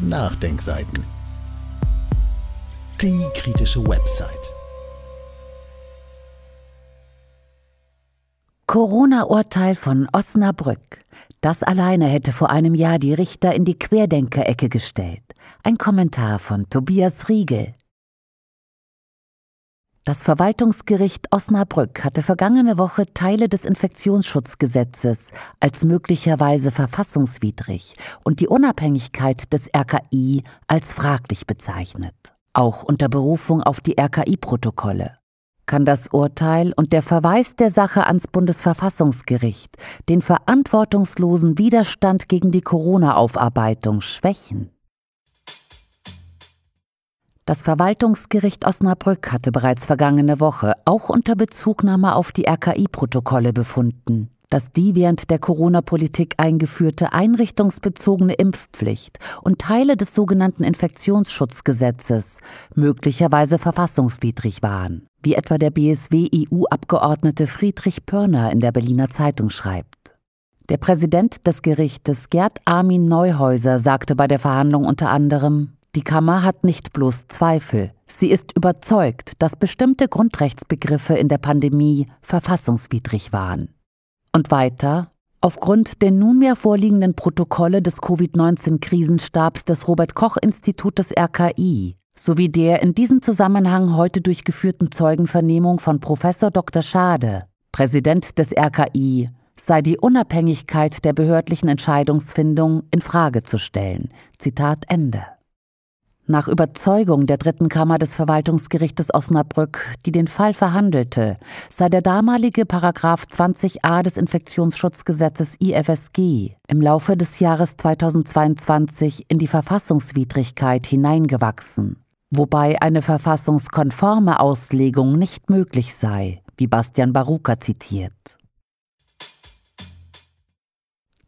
Nachdenkseiten. Die kritische Website. Corona-Urteil von Osnabrück. Das alleine hätte vor einem Jahr die Richter in die Querdenkerecke gestellt. Ein Kommentar von Tobias Riegel. Das Verwaltungsgericht Osnabrück hatte vergangene Woche Teile des Infektionsschutzgesetzes als möglicherweise verfassungswidrig und die Unabhängigkeit des RKI als fraglich bezeichnet, auch unter Berufung auf die RKI-Protokolle. Kann das Urteil und der Verweis der Sache ans Bundesverfassungsgericht den verantwortungslosen Widerstand gegen die Corona-Aufarbeitung schwächen? Das Verwaltungsgericht Osnabrück hatte bereits vergangene Woche auch unter Bezugnahme auf die RKI-Protokolle befunden, dass die während der Corona-Politik eingeführte einrichtungsbezogene Impfpflicht und Teile des sogenannten Infektionsschutzgesetzes möglicherweise verfassungswidrig waren, wie etwa der BSW-EU-Abgeordnete Friedrich Pörner in der Berliner Zeitung schreibt. Der Präsident des Gerichtes Gerd Armin Neuhäuser sagte bei der Verhandlung unter anderem die Kammer hat nicht bloß Zweifel, sie ist überzeugt, dass bestimmte Grundrechtsbegriffe in der Pandemie verfassungswidrig waren. Und weiter, aufgrund der nunmehr vorliegenden Protokolle des Covid-19-Krisenstabs des Robert Koch-Institutes RKI sowie der in diesem Zusammenhang heute durchgeführten Zeugenvernehmung von Professor Dr. Schade, Präsident des RKI, sei die Unabhängigkeit der behördlichen Entscheidungsfindung in Frage zu stellen. Zitat Ende nach Überzeugung der Dritten Kammer des Verwaltungsgerichtes Osnabrück, die den Fall verhandelte, sei der damalige Paragraph 20a des Infektionsschutzgesetzes IFSG im Laufe des Jahres 2022 in die Verfassungswidrigkeit hineingewachsen, wobei eine verfassungskonforme Auslegung nicht möglich sei, wie Bastian Baruka zitiert.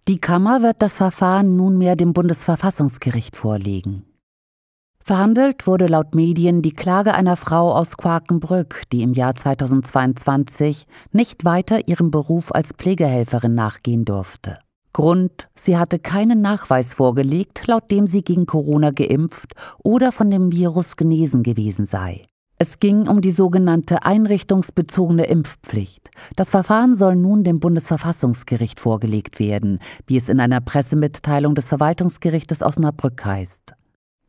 Die Kammer wird das Verfahren nunmehr dem Bundesverfassungsgericht vorlegen. Verhandelt wurde laut Medien die Klage einer Frau aus Quakenbrück, die im Jahr 2022 nicht weiter ihrem Beruf als Pflegehelferin nachgehen durfte. Grund, sie hatte keinen Nachweis vorgelegt, laut dem sie gegen Corona geimpft oder von dem Virus genesen gewesen sei. Es ging um die sogenannte einrichtungsbezogene Impfpflicht. Das Verfahren soll nun dem Bundesverfassungsgericht vorgelegt werden, wie es in einer Pressemitteilung des Verwaltungsgerichtes Osnabrück heißt.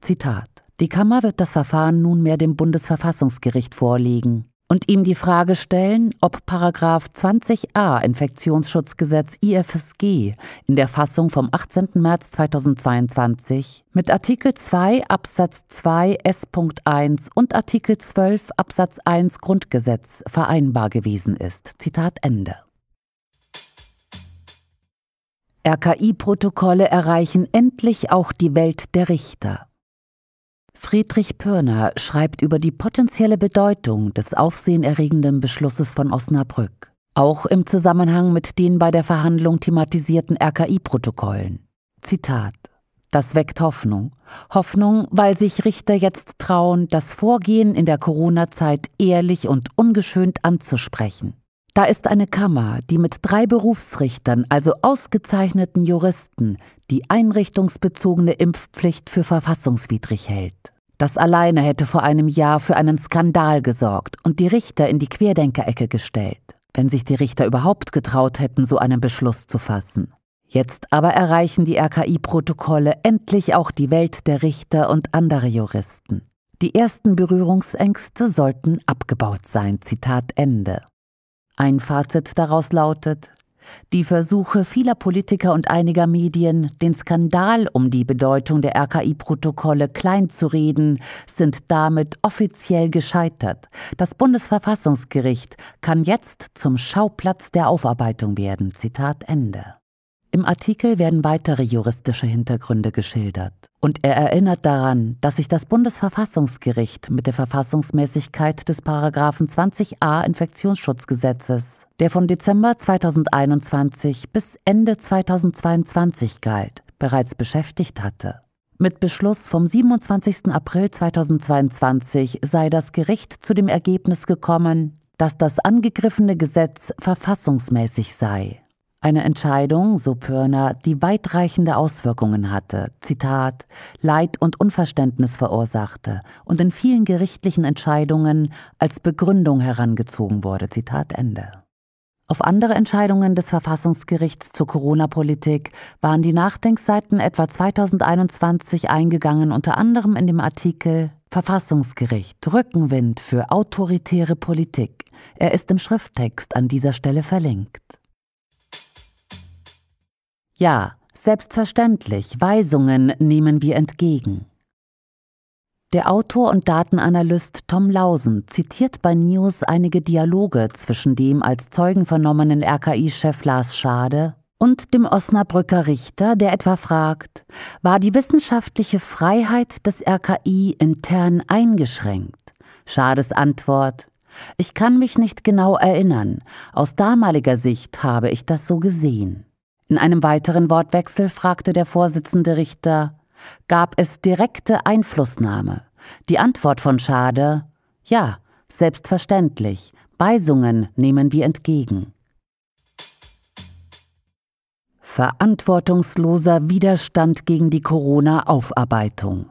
Zitat die Kammer wird das Verfahren nunmehr dem Bundesverfassungsgericht vorlegen und ihm die Frage stellen, ob 20a Infektionsschutzgesetz IFSG in der Fassung vom 18. März 2022 mit Artikel 2 Absatz 2 S.1 und Artikel 12 Absatz 1 Grundgesetz vereinbar gewesen ist. Zitat Ende. RKI-Protokolle erreichen endlich auch die Welt der Richter. Friedrich Pirner schreibt über die potenzielle Bedeutung des aufsehenerregenden Beschlusses von Osnabrück, auch im Zusammenhang mit den bei der Verhandlung thematisierten RKI-Protokollen. Zitat das weckt Hoffnung. Hoffnung, weil sich Richter jetzt trauen, das Vorgehen in der Corona-Zeit ehrlich und ungeschönt anzusprechen. Da ist eine Kammer, die mit drei Berufsrichtern, also ausgezeichneten Juristen, die einrichtungsbezogene Impfpflicht für verfassungswidrig hält. Das alleine hätte vor einem Jahr für einen Skandal gesorgt und die Richter in die Querdenkerecke gestellt, wenn sich die Richter überhaupt getraut hätten, so einen Beschluss zu fassen. Jetzt aber erreichen die RKI-Protokolle endlich auch die Welt der Richter und andere Juristen. Die ersten Berührungsängste sollten abgebaut sein. Zitat Ende. Ein Fazit daraus lautet, die Versuche vieler Politiker und einiger Medien, den Skandal um die Bedeutung der RKI-Protokolle kleinzureden, sind damit offiziell gescheitert. Das Bundesverfassungsgericht kann jetzt zum Schauplatz der Aufarbeitung werden. Zitat Ende. Im Artikel werden weitere juristische Hintergründe geschildert. Und er erinnert daran, dass sich das Bundesverfassungsgericht mit der Verfassungsmäßigkeit des Paragraphen 20a Infektionsschutzgesetzes, der von Dezember 2021 bis Ende 2022 galt, bereits beschäftigt hatte. Mit Beschluss vom 27. April 2022 sei das Gericht zu dem Ergebnis gekommen, dass das angegriffene Gesetz verfassungsmäßig sei. Eine Entscheidung, so Pörner, die weitreichende Auswirkungen hatte, Zitat, Leid und Unverständnis verursachte und in vielen gerichtlichen Entscheidungen als Begründung herangezogen wurde, Zitat Ende. Auf andere Entscheidungen des Verfassungsgerichts zur Corona-Politik waren die Nachdenkseiten etwa 2021 eingegangen, unter anderem in dem Artikel Verfassungsgericht Rückenwind für autoritäre Politik. Er ist im Schrifttext an dieser Stelle verlinkt. Ja, selbstverständlich, Weisungen nehmen wir entgegen. Der Autor und Datenanalyst Tom Lausen zitiert bei News einige Dialoge zwischen dem als Zeugen vernommenen RKI-Chef Lars Schade und dem Osnabrücker Richter, der etwa fragt, war die wissenschaftliche Freiheit des RKI intern eingeschränkt? Schades Antwort, ich kann mich nicht genau erinnern, aus damaliger Sicht habe ich das so gesehen. In einem weiteren Wortwechsel fragte der Vorsitzende Richter, gab es direkte Einflussnahme? Die Antwort von Schade, ja, selbstverständlich, Beisungen nehmen wir entgegen. Verantwortungsloser Widerstand gegen die Corona-Aufarbeitung.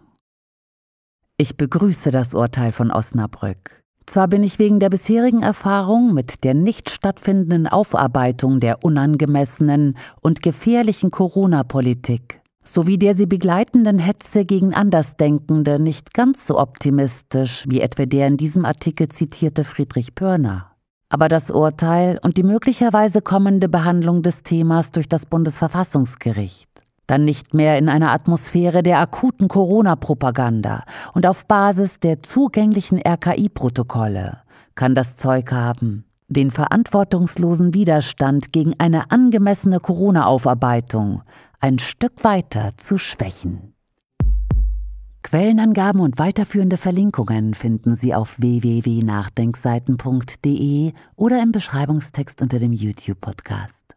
Ich begrüße das Urteil von Osnabrück. Zwar bin ich wegen der bisherigen Erfahrung mit der nicht stattfindenden Aufarbeitung der unangemessenen und gefährlichen Corona-Politik sowie der sie begleitenden Hetze gegen Andersdenkende nicht ganz so optimistisch wie etwa der in diesem Artikel zitierte Friedrich Pörner. Aber das Urteil und die möglicherweise kommende Behandlung des Themas durch das Bundesverfassungsgericht dann nicht mehr in einer Atmosphäre der akuten Corona-Propaganda und auf Basis der zugänglichen RKI-Protokolle kann das Zeug haben, den verantwortungslosen Widerstand gegen eine angemessene Corona-Aufarbeitung ein Stück weiter zu schwächen. Quellenangaben und weiterführende Verlinkungen finden Sie auf www.nachdenkseiten.de oder im Beschreibungstext unter dem YouTube-Podcast.